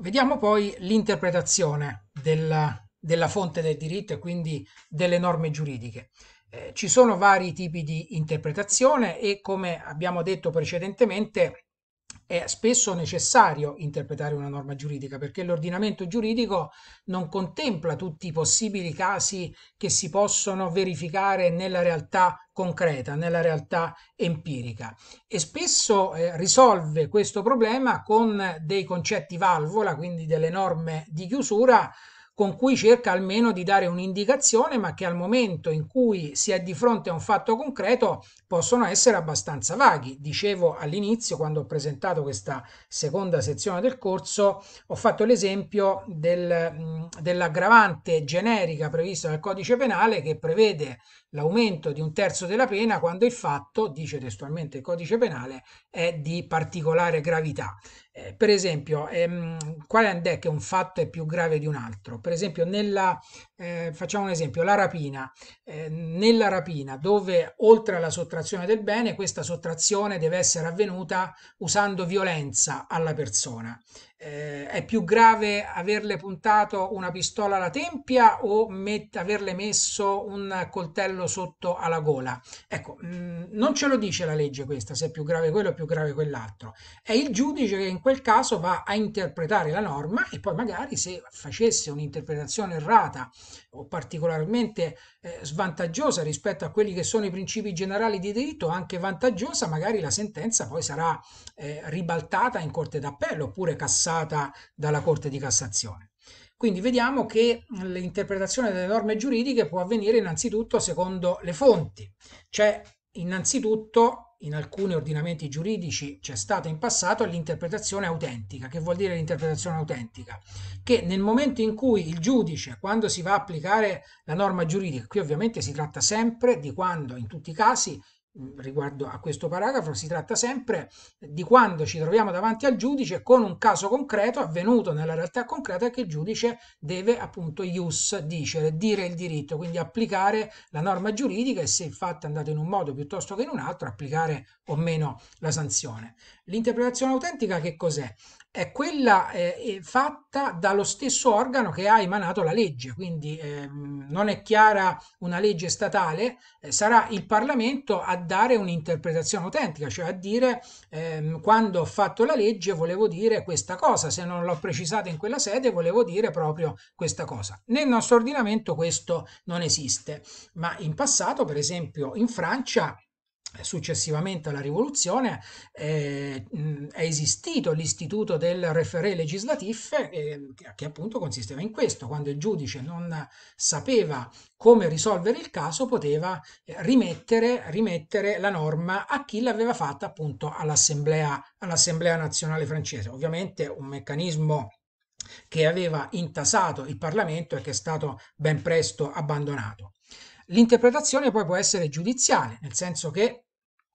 Vediamo poi l'interpretazione della, della fonte del diritto e quindi delle norme giuridiche. Eh, ci sono vari tipi di interpretazione e come abbiamo detto precedentemente è spesso necessario interpretare una norma giuridica perché l'ordinamento giuridico non contempla tutti i possibili casi che si possono verificare nella realtà concreta, nella realtà empirica e spesso eh, risolve questo problema con dei concetti valvola, quindi delle norme di chiusura con cui cerca almeno di dare un'indicazione, ma che al momento in cui si è di fronte a un fatto concreto possono essere abbastanza vaghi. Dicevo all'inizio, quando ho presentato questa seconda sezione del corso, ho fatto l'esempio del, dell'aggravante generica prevista dal codice penale che prevede l'aumento di un terzo della pena quando il fatto, dice testualmente il codice penale, è di particolare gravità. Eh, per esempio, ehm, quale è che un fatto è più grave di un altro? Per esempio, nella, eh, facciamo un esempio, la rapina. Eh, nella rapina, dove oltre alla sottrazione del bene, questa sottrazione deve essere avvenuta usando violenza alla persona eh, è più grave averle puntato una pistola alla tempia o met- averle messo un coltello sotto alla gola? Ecco, mh, mm, non ce lo dice la legge questa, se è più grave quello o più grave quell'altro. È il giudice che in quel caso va a interpretare la norma e poi magari se facesse un'interpretazione errata o particolarmente eh, svantaggiosa rispetto a quelli che sono i principi generali di diritto, anche vantaggiosa, magari la sentenza poi sarà eh, ribaltata in corte d'appello oppure cassata passata dalla Corte di Cassazione. Quindi vediamo che l'interpretazione delle norme giuridiche può avvenire innanzitutto secondo le fonti, cioè innanzitutto in alcuni ordinamenti giuridici c'è stata in passato l'interpretazione autentica. Che vuol dire l'interpretazione autentica? Che nel momento in cui il giudice, quando si va a applicare la norma giuridica, qui ovviamente si tratta sempre di quando in tutti i casi Mm, riguardo a questo paragrafo si tratta sempre di quando ci troviamo davanti al giudice con un caso concreto avvenuto nella realtà concreta che il giudice deve appunto ius dicere, dire il diritto, quindi applicare la norma giuridica e se il fatto è andato in un modo piuttosto che in un altro applicare o meno la sanzione. L'interpretazione autentica che cos'è? È quella eh, fatta dallo stesso organo che ha emanato la legge, quindi eh, non è chiara una legge statale, eh, sarà il Parlamento a dare un'interpretazione autentica, cioè a dire ehm, quando ho fatto la legge volevo dire questa cosa, se non l'ho precisata in quella sede volevo dire proprio questa cosa. Nel nostro ordinamento questo non esiste, ma in passato, per esempio in Francia, successivamente alla rivoluzione eh, è esistito l'istituto del referé legislatif eh, che appunto consisteva in questo, quando il giudice non sapeva come risolvere il caso poteva eh, rimettere, rimettere la norma a chi l'aveva fatta appunto all'assemblea, all'assemblea nazionale francese. Ovviamente un meccanismo che aveva intasato il Parlamento e che è stato ben presto abbandonato. L'interpretazione poi può essere giudiziale, nel senso che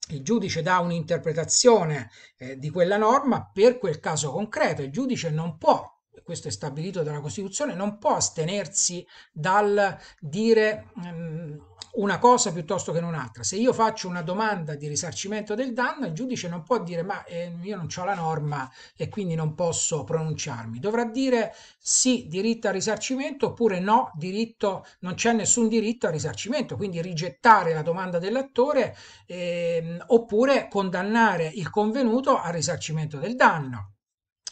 il giudice dà un'interpretazione eh, di quella norma per quel caso concreto, il giudice non può questo è stabilito dalla Costituzione, non può astenersi dal dire um, una cosa piuttosto che un'altra. Se io faccio una domanda di risarcimento del danno, il giudice non può dire ma eh, io non ho la norma e quindi non posso pronunciarmi. Dovrà dire sì, diritto al risarcimento oppure no, diritto, non c'è nessun diritto al risarcimento, quindi rigettare la domanda dell'attore eh, oppure condannare il convenuto al risarcimento del danno.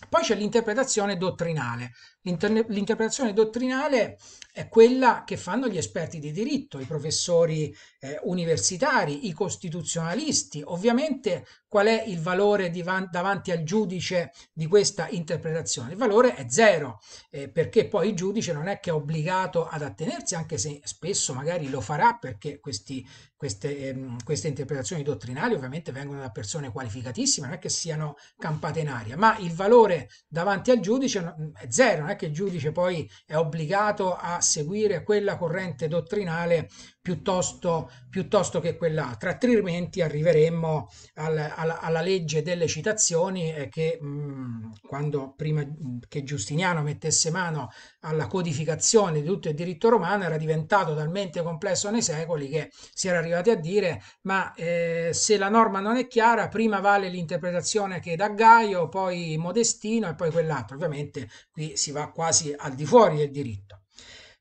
Poi c'è l'interpretazione dottrinale, L'inter- l'interpretazione dottrinale è quella che fanno gli esperti di diritto, i professori eh, universitari, i costituzionalisti. Ovviamente qual è il valore van- davanti al giudice di questa interpretazione? Il valore è zero, eh, perché poi il giudice non è che è obbligato ad attenersi, anche se spesso magari lo farà, perché questi, queste, ehm, queste interpretazioni dottrinali ovviamente vengono da persone qualificatissime, non è che siano campate in aria, ma il valore davanti al giudice mm, è zero è che il giudice poi è obbligato a seguire quella corrente dottrinale piuttosto, piuttosto che quell'altra, altrimenti arriveremmo al, alla, alla, legge delle citazioni eh, che mh, mm, quando prima mm, che Giustiniano mettesse mano alla codificazione di tutto il diritto romano era diventato talmente complesso nei secoli che si era arrivati a dire ma eh, se la norma non è chiara prima vale l'interpretazione che da Gaio, poi Modestino e poi quell'altro. Ovviamente qui si va va quasi al di fuori del diritto.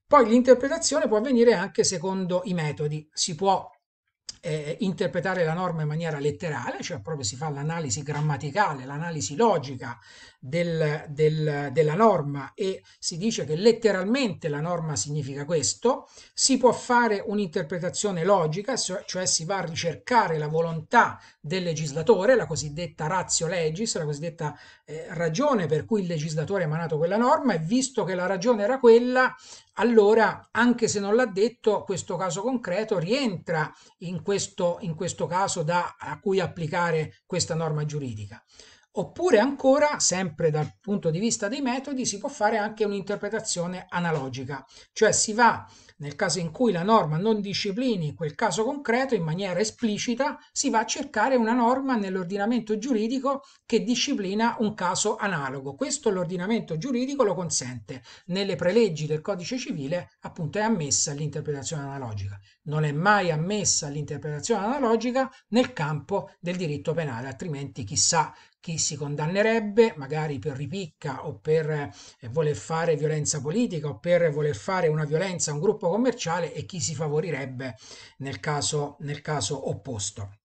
Poi l'interpretazione può avvenire anche secondo i metodi, si può eh, interpretare la norma in maniera letterale, cioè proprio si fa l'analisi grammaticale, l'analisi logica del, del, della norma e si dice che letteralmente la norma significa questo, si può fare un'interpretazione logica, cioè si va a ricercare la volontà del legislatore, la cosiddetta ratio legis, la cosiddetta eh, ragione per cui il legislatore ha emanato quella norma e visto che la ragione era quella, allora anche se non l'ha detto, questo caso concreto rientra in questo questo, in questo caso da, a cui applicare questa norma giuridica. Oppure ancora, sempre dal punto di vista dei metodi, si può fare anche un'interpretazione analogica, cioè si va nel caso in cui la norma non disciplini quel caso concreto in maniera esplicita, si va a cercare una norma nell'ordinamento giuridico che disciplina un caso analogo. Questo l'ordinamento giuridico lo consente. Nelle preleggi del codice civile, appunto, è ammessa l'interpretazione analogica. Non è mai ammessa l'interpretazione analogica nel campo del diritto penale, altrimenti chissà chi si condannerebbe magari per ripicca o per eh, voler fare violenza politica o per voler fare una violenza a un gruppo commerciale e chi si favorirebbe nel caso, nel caso opposto.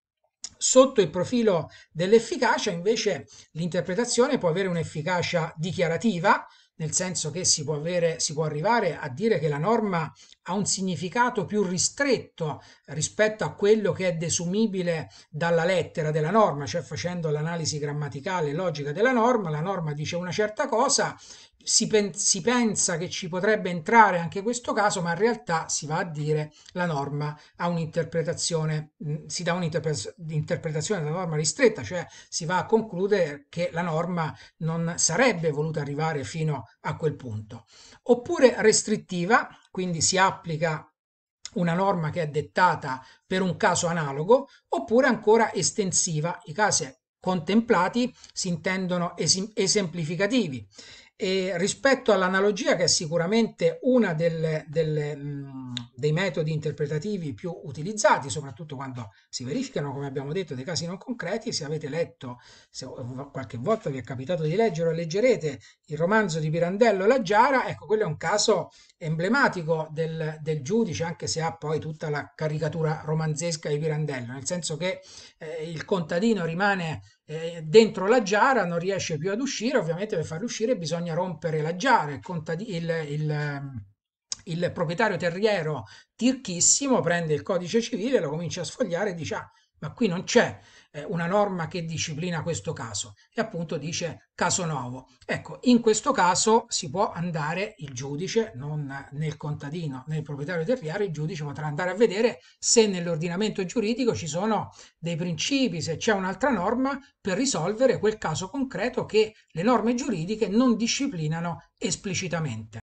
Sotto il profilo dell'efficacia invece l'interpretazione può avere un'efficacia dichiarativa, nel senso che si può, avere, si può arrivare a dire che la norma ha un significato più ristretto rispetto a quello che è desumibile dalla lettera della norma, cioè facendo l'analisi grammaticale e logica della norma, la norma dice una certa cosa, si, pen- si, pensa che ci potrebbe entrare anche questo caso, ma in realtà si va a dire la norma ha un'interpretazione, mm, si dà un'interpretazione della norma ristretta, cioè si va a concludere che la norma non sarebbe voluta arrivare fino a quel punto. Oppure restrittiva, quindi si applica una norma che è dettata per un caso analogo, oppure ancora estensiva, i casi contemplati si intendono es- esemplificativi. E rispetto all'analogia, che è sicuramente uno dei metodi interpretativi più utilizzati, soprattutto quando si verificano, come abbiamo detto, dei casi non concreti, se avete letto, se qualche volta vi è capitato di leggere o leggerete il romanzo di Pirandello La Giara, ecco, quello è un caso emblematico del, del giudice, anche se ha poi tutta la caricatura romanzesca di Pirandello, nel senso che eh, il contadino rimane eh, dentro la giara non riesce più ad uscire, ovviamente per farlo uscire bisogna rompere la giara, il, il, il, ehm, il proprietario terriero tirchissimo prende il codice civile, lo comincia a sfogliare e dice ah, ma qui non c'è eh, una norma che disciplina questo caso e appunto dice caso nuovo. Ecco, in questo caso si può andare il giudice, non nel contadino, nel proprietario terriario, il giudice potrà andare a vedere se nell'ordinamento giuridico ci sono dei principi, se c'è un'altra norma per risolvere quel caso concreto che le norme giuridiche non disciplinano esplicitamente.